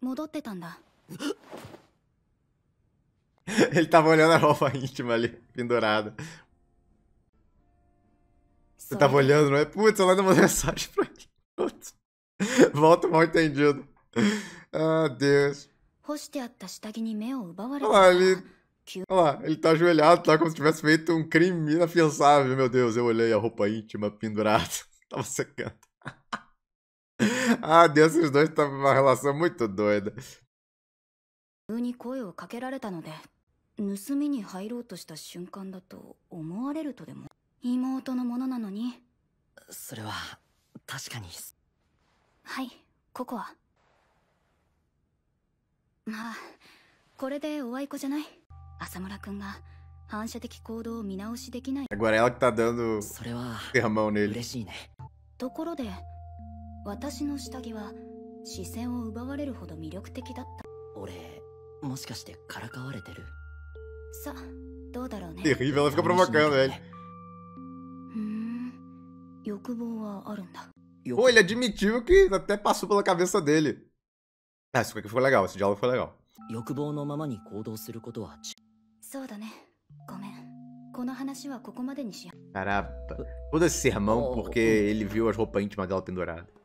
Ele tava olhando a roupa íntima ali, pendurada. Você tava olhando, não é? Putz, mando uma mensagem pra ele. Putz. Volta mal entendido. Ah, Deus. Olha lá, ele... Olha lá, ele tá ajoelhado, tá como se tivesse feito um crime inafiançável. Meu Deus, eu olhei a roupa íntima pendurada. Tava secando ah, Deus, esses dois estavam numa relação muito doida. に声をかけられたので盗みに入ろうとした瞬間だと思われるとでも妹のものなのにそれは確かにはいココアまあこれでおあいこじゃない浅村君が反射的行動を見直しできない Agora ela que tá dando それは嬉しいねところで私の下着は視線を奪われるほど魅力的だった俺もしかしてからかわれてるさどうだろうね Terrible, ela f i o u a d ele. admitiu que até passou pela cabeça dele. Ah, isso aqui f o i legal, esse diálogo foi legal. 欲望のままに行動することはそうだね。ごめん。この話はここまでにしよう。Caramba. Todo esse sermão porque ele viu as roupas íntimas dela pendurada.